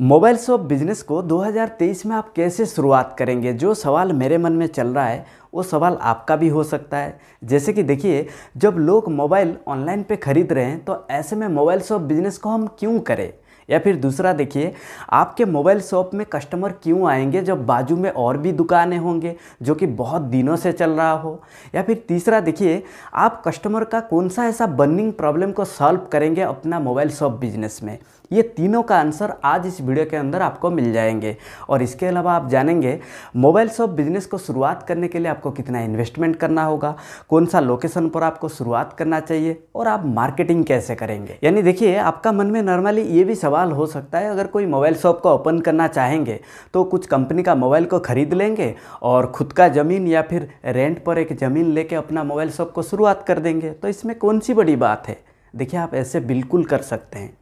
mobile shop business को 2023 में आप कैसे शुरुआत करेंगे जो सवाल मेरे मन में चल रहा है वो सवाल आपका भी हो सकता है जैसे कि देखिए जब लोग मोबाइल ऑनलाइन पे ख़रीद रहे हैं तो ऐसे में मोबाइल शॉप बिजनेस को हम क्यों करें या फिर दूसरा देखिए आपके मोबाइल शॉप में कस्टमर क्यों आएंगे जब बाजू में और भी दुकानें होंगे जो कि बहुत दिनों से चल रहा हो या फिर तीसरा देखिए आप कस्टमर का कौन सा ऐसा बर्निंग प्रॉब्लम को सॉल्व करेंगे अपना मोबाइल शॉप बिजनेस में ये तीनों का आंसर आज इस वीडियो के अंदर आपको मिल जाएंगे और इसके अलावा आप जानेंगे मोबाइल शॉप बिजनेस को शुरुआत करने के लिए आपको कितना इन्वेस्टमेंट करना होगा कौन सा लोकेशन पर आपको शुरुआत करना चाहिए और आप मार्केटिंग कैसे करेंगे यानी देखिए आपका मन में नॉर्मली ये भी सवाल हो सकता है अगर कोई मोबाइल शॉप को ओपन करना चाहेंगे तो कुछ कंपनी का मोबाइल को खरीद लेंगे और खुद का ज़मीन या फिर रेंट पर एक ज़मीन लेके अपना मोबाइल शॉप को शुरुआत कर देंगे तो इसमें कौन सी बड़ी बात है देखिए आप ऐसे बिल्कुल कर सकते हैं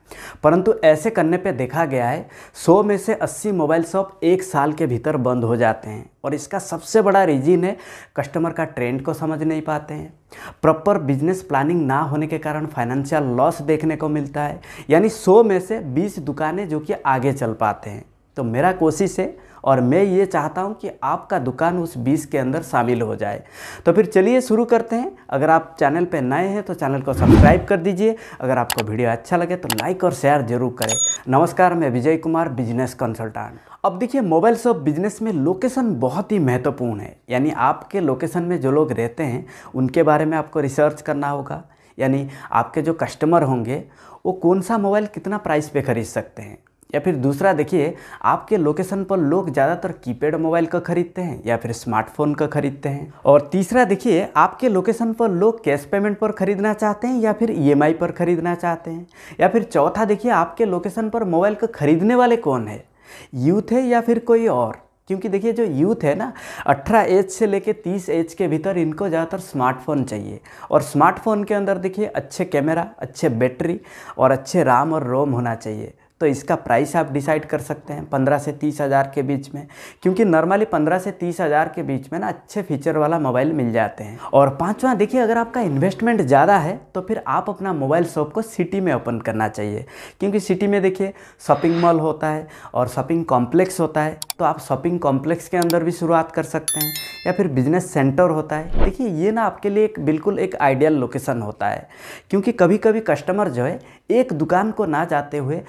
परंतु ऐसे करने पे देखा गया है 100 में से 80 मोबाइल शॉप एक साल के भीतर बंद हो जाते हैं और इसका सबसे बड़ा रीजन है कस्टमर का ट्रेंड को समझ नहीं पाते हैं प्रॉपर बिजनेस प्लानिंग ना होने के कारण फाइनेंशियल लॉस देखने को मिलता है यानी 100 में से 20 दुकानें जो कि आगे चल पाते हैं तो मेरा कोशिश है और मैं ये चाहता हूँ कि आपका दुकान उस बीस के अंदर शामिल हो जाए तो फिर चलिए शुरू करते हैं अगर आप चैनल पर नए हैं तो चैनल को सब्सक्राइब कर दीजिए अगर आपको वीडियो अच्छा लगे तो लाइक और शेयर जरूर करें नमस्कार मैं विजय कुमार बिजनेस कंसल्टेंट अब देखिए मोबाइल शॉप बिजनेस में लोकेशन बहुत ही महत्वपूर्ण है यानी आपके लोकेशन में जो लोग रहते हैं उनके बारे में आपको रिसर्च करना होगा यानी आपके जो कस्टमर होंगे वो कौन सा मोबाइल कितना प्राइस पे खरीद सकते हैं या फिर दूसरा देखिए आपके लोकेशन पर लोग ज़्यादातर कीपैड मोबाइल का खरीदते हैं या फिर स्मार्टफोन का खरीदते हैं और तीसरा देखिए आपके लोकेशन पर लोग कैश पेमेंट पर खरीदना चाहते हैं या फिर ई पर खरीदना चाहते हैं या फिर चौथा देखिए आपके लोकेशन पर मोबाइल का खरीदने वाले कौन है यूथ है या फिर कोई और क्योंकि देखिए जो यूथ है ना 18 एज से लेके 30 एज के भीतर इनको ज़्यादातर स्मार्टफोन चाहिए और स्मार्टफोन के अंदर देखिए अच्छे कैमरा अच्छे बैटरी और अच्छे राम और रोम होना चाहिए तो इसका प्राइस आप डिसाइड कर सकते हैं पंद्रह से तीस हज़ार के बीच में क्योंकि नॉर्मली पंद्रह से तीस हज़ार के बीच में ना अच्छे फीचर वाला मोबाइल मिल जाते हैं और पाँचवा देखिए अगर आपका इन्वेस्टमेंट ज़्यादा है तो फिर आप अपना मोबाइल शॉप को सिटी में ओपन करना चाहिए क्योंकि सिटी में देखिए शॉपिंग मॉल होता है और शॉपिंग कॉम्प्लेक्स होता है तो आप शॉपिंग कॉम्प्लेक्स के अंदर भी शुरुआत कर सकते हैं या फिर बिजनेस सेंटर होता है देखिए ये ना आपके लिए एक बिल्कुल एक आइडियल लोकेशन होता है क्योंकि कभी कभी कस्टमर जो है एक दुकान को ना जाते हुए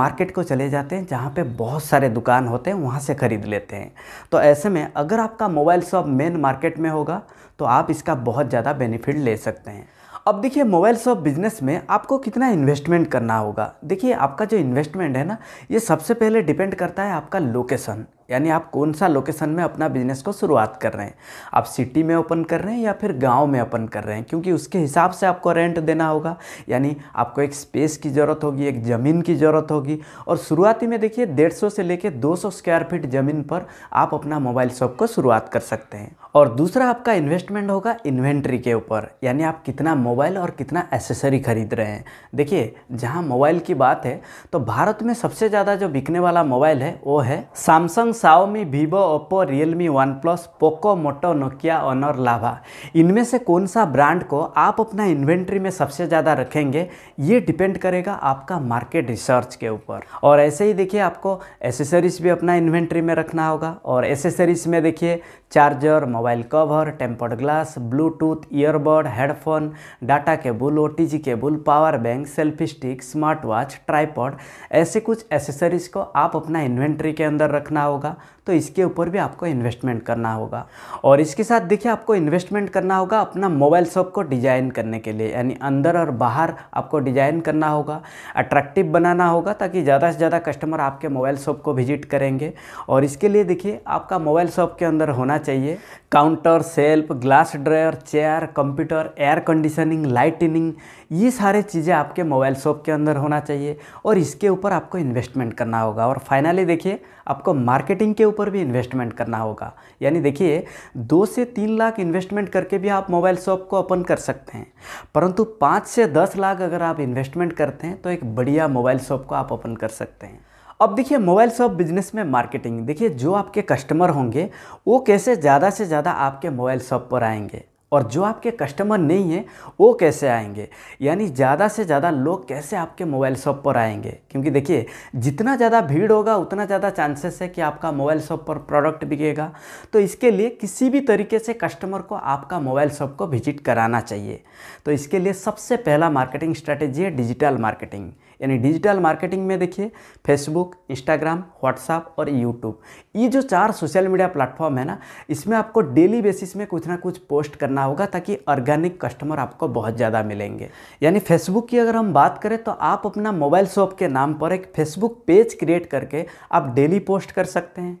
मार्केट को चले जाते हैं जहाँ पे बहुत सारे दुकान होते हैं वहाँ से ख़रीद लेते हैं तो ऐसे में अगर आपका मोबाइल शॉप मेन मार्केट में होगा तो आप इसका बहुत ज़्यादा बेनिफिट ले सकते हैं अब देखिए मोबाइल शॉप बिजनेस में आपको कितना इन्वेस्टमेंट करना होगा देखिए आपका जो इन्वेस्टमेंट है ना ये सबसे पहले डिपेंड करता है आपका लोकेशन यानी आप कौन सा लोकेशन में अपना बिजनेस को शुरुआत कर रहे हैं आप सिटी में ओपन कर रहे हैं या फिर गांव में ओपन कर रहे हैं क्योंकि उसके हिसाब से आपको रेंट देना होगा यानी आपको एक स्पेस की ज़रूरत होगी एक ज़मीन की ज़रूरत होगी और शुरुआती में देखिए डेढ़ से लेकर 200 स्क्वायर फीट ज़मीन पर आप अपना मोबाइल शॉप को शुरुआत कर सकते हैं और दूसरा आपका इन्वेस्टमेंट होगा इन्वेंट्री के ऊपर यानी आप कितना मोबाइल और कितना एसेसरी खरीद रहे हैं देखिए जहाँ मोबाइल की बात है तो भारत में सबसे ज़्यादा जो बिकने वाला मोबाइल है वो है Samsung Xiaomi Vivo Oppo Realme OnePlus Poco Moto Nokia Honor लाभा इनमें से कौन सा ब्रांड को आप अपना इन्वेंट्री में सबसे ज़्यादा रखेंगे ये डिपेंड करेगा आपका मार्केट रिसर्च के ऊपर और ऐसे ही देखिए आपको एसेसरीज भी अपना इन्वेंट्री में रखना होगा और एसेसरीज में देखिए charger mobile cover tempered glass Bluetooth earbud headphone data cable ओ cable power bank selfie stick smart watch tripod ऐसे कुछ एसेसरीज़ को आप अपना इन्वेंट्री के अंदर रखना होगा तो इसके ऊपर भी आपको इन्वेस्टमेंट करना होगा और इसके साथ देखिए आपको इन्वेस्टमेंट करना होगा अपना मोबाइल शॉप को डिजाइन करने के लिए यानी अंदर और बाहर आपको डिजाइन करना होगा अट्रैक्टिव बनाना होगा ताकि ज़्यादा से ज़्यादा कस्टमर आपके मोबाइल शॉप को विजिट करेंगे और इसके लिए देखिए आपका मोबाइल शॉप के अंदर होना चाहिए counter shelf glass drier chair computer air conditioning lightning ये सारे चीज़ें आपके मोबाइल शॉप के अंदर होना चाहिए और इसके ऊपर आपको इन्वेस्टमेंट करना होगा और फाइनली देखिए आपको मार्केटिंग के ऊपर भी इन्वेस्टमेंट करना होगा यानी देखिए दो से तीन लाख इन्वेस्टमेंट करके भी आप मोबाइल शॉप को ओपन कर सकते हैं परंतु पाँच से दस लाख अगर आप इन्वेस्टमेंट करते हैं तो एक बढ़िया मोबाइल शॉप को आप ओपन कर सकते हैं अब देखिए मोबाइल शॉप बिजनेस में मार्केटिंग देखिए जो आपके कस्टमर होंगे वो कैसे ज़्यादा से ज़्यादा आपके मोबाइल शॉप पर आएंगे और जो आपके कस्टमर नहीं हैं वो कैसे आएंगे यानी ज़्यादा से ज़्यादा लोग कैसे आपके मोबाइल शॉप पर आएंगे क्योंकि देखिए जितना ज़्यादा भीड़ होगा उतना ज़्यादा चांसेस है कि आपका मोबाइल शॉप पर प्रोडक्ट बिकेगा तो इसके लिए किसी भी तरीके से कस्टमर को आपका मोबाइल शॉप को विजिट कराना चाहिए तो इसके लिए सबसे पहला मार्केटिंग स्ट्रैटेजी है डिजिटल मार्केटिंग यानी डिजिटल मार्केटिंग में देखिए फेसबुक इंस्टाग्राम व्हाट्सअप और यूट्यूब ये जो चार सोशल मीडिया प्लेटफॉर्म है ना इसमें आपको डेली बेसिस में कुछ ना कुछ पोस्ट करना होगा ताकि ऑर्गेनिक कस्टमर आपको बहुत ज़्यादा मिलेंगे यानी फेसबुक की अगर हम बात करें तो आप अपना मोबाइल शॉप के नाम पर एक फेसबुक पेज क्रिएट करके आप डेली पोस्ट कर सकते हैं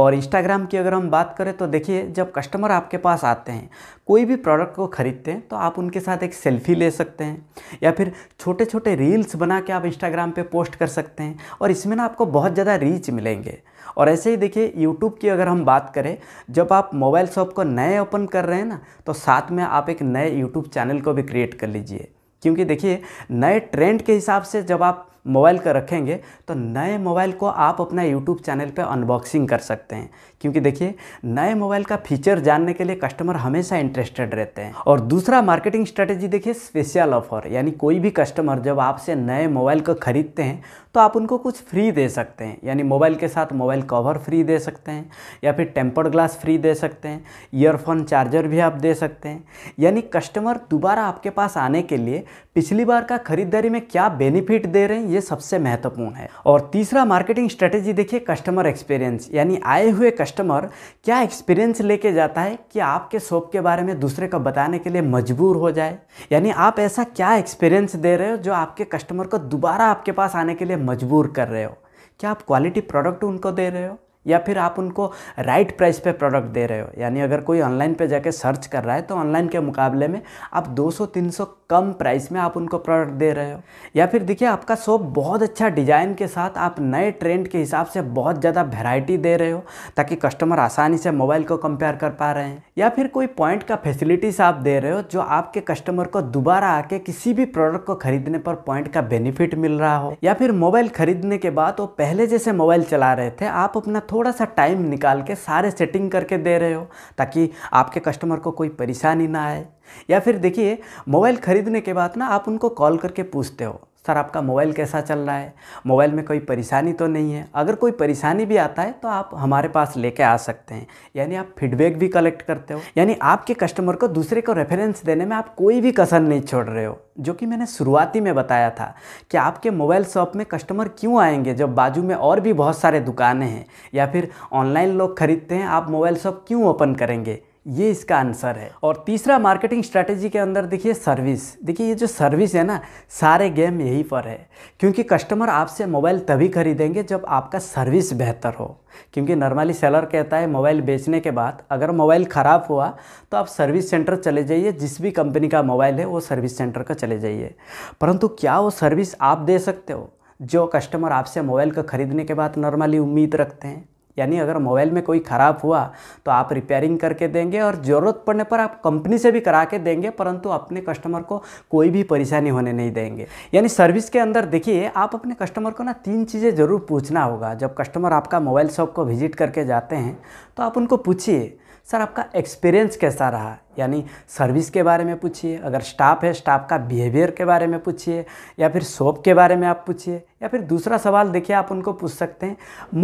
और इंस्टाग्राम की अगर हम बात करें तो देखिए जब कस्टमर आपके पास आते हैं कोई भी प्रोडक्ट को खरीदते हैं तो आप उनके साथ एक सेल्फी ले सकते हैं या फिर छोटे छोटे रील्स बना के आप आप इंस्टाग्राम पे पोस्ट कर सकते हैं और इसमें ना आपको बहुत ज़्यादा रीच मिलेंगे और ऐसे ही देखिए यूट्यूब की अगर हम बात करें जब आप मोबाइल शॉप को नए ओपन कर रहे हैं ना तो साथ में आप एक नए यूट्यूब चैनल को भी क्रिएट कर लीजिए क्योंकि देखिए नए ट्रेंड के हिसाब से जब आप मोबाइल का रखेंगे तो नए मोबाइल को आप अपना यूट्यूब चैनल पर अनबॉक्सिंग कर सकते हैं क्योंकि देखिए नए मोबाइल का फीचर जानने के लिए कस्टमर हमेशा इंटरेस्टेड रहते हैं और दूसरा मार्केटिंग स्ट्रेटेजी देखिए स्पेशल ऑफर यानी कोई भी कस्टमर जब आपसे नए मोबाइल को खरीदते हैं तो आप उनको कुछ फ्री दे सकते हैं यानी मोबाइल के साथ मोबाइल कवर फ्री दे सकते हैं या फिर टेम्पर्ड ग्लास फ्री दे सकते हैं ईयरफोन चार्जर भी आप दे सकते हैं यानी कस्टमर दोबारा आपके पास आने के लिए पिछली बार का खरीदारी में क्या बेनिफिट दे रहे हैं ये सबसे महत्वपूर्ण है और तीसरा मार्केटिंग स्ट्रेटेजी देखिए कस्टमर एक्सपीरियंस यानी आए हुए कस्टमर कस्टमर क्या एक्सपीरियंस लेके जाता है कि आपके शॉप के बारे में दूसरे को बताने के लिए मजबूर हो जाए यानी आप ऐसा क्या एक्सपीरियंस दे रहे हो जो आपके कस्टमर को दोबारा आपके पास आने के लिए मजबूर कर रहे हो क्या आप क्वालिटी प्रोडक्ट उनको दे रहे हो या फिर आप उनको राइट प्राइस पे प्रोडक्ट दे रहे हो यानी अगर कोई ऑनलाइन पे जाके सर्च कर रहा है तो ऑनलाइन के मुकाबले में आप 200-300 कम प्राइस में आप उनको प्रोडक्ट दे रहे हो या फिर देखिए आपका शॉप बहुत अच्छा डिज़ाइन के साथ आप नए ट्रेंड के हिसाब से बहुत ज़्यादा वेराइटी दे रहे हो ताकि कस्टमर आसानी से मोबाइल को कंपेयर कर पा रहे हैं या फिर कोई पॉइंट का फैसिलिटीज आप दे रहे हो जो आपके कस्टमर को दोबारा आके किसी भी प्रोडक्ट को खरीदने पर पॉइंट का बेनिफिट मिल रहा हो या फिर मोबाइल खरीदने के बाद वो पहले जैसे मोबाइल चला रहे थे आप अपना थोड़ा सा टाइम निकाल के सारे सेटिंग करके दे रहे हो ताकि आपके कस्टमर को कोई परेशानी ना आए या फिर देखिए मोबाइल ख़रीदने के बाद ना आप उनको कॉल करके पूछते हो सर आपका मोबाइल कैसा चल रहा है मोबाइल में कोई परेशानी तो नहीं है अगर कोई परेशानी भी आता है तो आप हमारे पास लेके आ सकते हैं यानी आप फीडबैक भी कलेक्ट करते हो यानी आपके कस्टमर को दूसरे को रेफरेंस देने में आप कोई भी कसर नहीं छोड़ रहे हो जो कि मैंने शुरुआती में बताया था कि आपके मोबाइल शॉप में कस्टमर क्यों आएंगे जब बाजू में और भी बहुत सारे दुकानें हैं या फिर ऑनलाइन लोग खरीदते हैं आप मोबाइल शॉप क्यों ओपन करेंगे ये इसका आंसर है और तीसरा मार्केटिंग स्ट्रैटेजी के अंदर देखिए सर्विस देखिए ये जो सर्विस है ना सारे गेम यहीं पर है क्योंकि कस्टमर आपसे मोबाइल तभी खरीदेंगे जब आपका सर्विस बेहतर हो क्योंकि नॉर्मली सेलर कहता है मोबाइल बेचने के बाद अगर मोबाइल ख़राब हुआ तो आप सर्विस सेंटर चले जाइए जिस भी कंपनी का मोबाइल है वो सर्विस सेंटर का चले जाइए परंतु क्या वो सर्विस आप दे सकते हो जो कस्टमर आपसे मोबाइल का ख़रीदने के बाद नॉर्मली उम्मीद रखते हैं यानी अगर मोबाइल में कोई ख़राब हुआ तो आप रिपेयरिंग करके देंगे और ज़रूरत पड़ने पर आप कंपनी से भी करा के देंगे परंतु अपने कस्टमर को कोई भी परेशानी होने नहीं देंगे यानी सर्विस के अंदर देखिए आप अपने कस्टमर को ना तीन चीज़ें ज़रूर पूछना होगा जब कस्टमर आपका मोबाइल शॉप को विजिट करके जाते हैं तो आप उनको पूछिए सर आपका एक्सपीरियंस कैसा रहा यानी सर्विस के बारे में पूछिए अगर स्टाफ है स्टाफ का बिहेवियर के बारे में पूछिए या फिर शॉप के बारे में आप पूछिए या फिर दूसरा सवाल देखिए आप उनको पूछ सकते हैं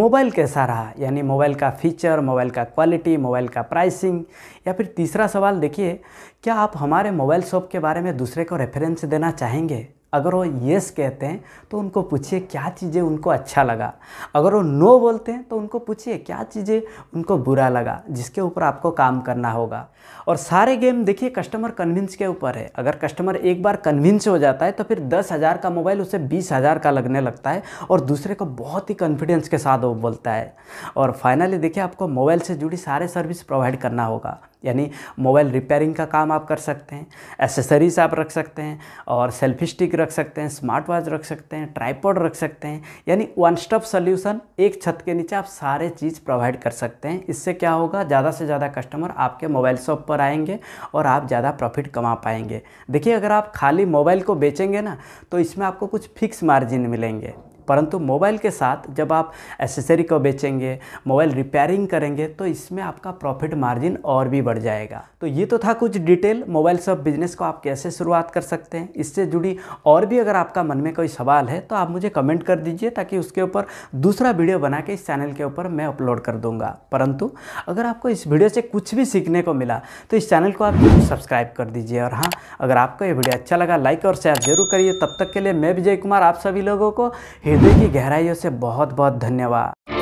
मोबाइल कैसा रहा यानी मोबाइल का फीचर मोबाइल का क्वालिटी मोबाइल का प्राइसिंग या फिर तीसरा सवाल देखिए क्या आप हमारे मोबाइल शॉप के बारे में दूसरे को रेफरेंस देना चाहेंगे अगर वो येस कहते हैं तो उनको पूछिए क्या चीज़ें उनको अच्छा लगा अगर वो नो बोलते हैं तो उनको पूछिए क्या चीज़ें उनको बुरा लगा जिसके ऊपर आपको काम करना होगा और सारे गेम देखिए कस्टमर कन्विंस के ऊपर है अगर कस्टमर एक बार कन्विंस हो जाता है तो फिर दस हज़ार का मोबाइल उसे बीस हज़ार का लगने लगता है और दूसरे को बहुत ही कॉन्फिडेंस के साथ वो बोलता है और फाइनली देखिए आपको मोबाइल से जुड़ी सारे सर्विस प्रोवाइड करना होगा यानी मोबाइल रिपेयरिंग का काम आप कर सकते हैं एसेसरीज आप रख सकते हैं और सेल्फी स्टिक रख सकते हैं स्मार्ट वॉच रख सकते हैं ट्राईपॉड रख सकते हैं यानी वन स्टॉप सोल्यूशन एक छत के नीचे आप सारे चीज़ प्रोवाइड कर सकते हैं इससे क्या होगा ज़्यादा से ज़्यादा कस्टमर आपके मोबाइल शॉप पर आएंगे और आप ज़्यादा प्रॉफिट कमा पाएंगे देखिए अगर आप खाली मोबाइल को बेचेंगे ना तो इसमें आपको कुछ फिक्स मार्जिन मिलेंगे परंतु मोबाइल के साथ जब आप एसेसरी को बेचेंगे मोबाइल रिपेयरिंग करेंगे तो इसमें आपका प्रॉफिट मार्जिन और भी बढ़ जाएगा तो ये तो था कुछ डिटेल मोबाइल सब बिजनेस को आप कैसे शुरुआत कर सकते हैं इससे जुड़ी और भी अगर आपका मन में कोई सवाल है तो आप मुझे कमेंट कर दीजिए ताकि उसके ऊपर दूसरा वीडियो बना के इस चैनल के ऊपर मैं अपलोड कर दूंगा परंतु अगर आपको इस वीडियो से कुछ भी सीखने को मिला तो इस चैनल को आप जरूर सब्सक्राइब कर दीजिए और हाँ अगर आपको ये वीडियो अच्छा लगा लाइक और शेयर जरूर करिए तब तक के लिए मैं विजय कुमार आप सभी लोगों को हृदय की गहराइयों से बहुत बहुत धन्यवाद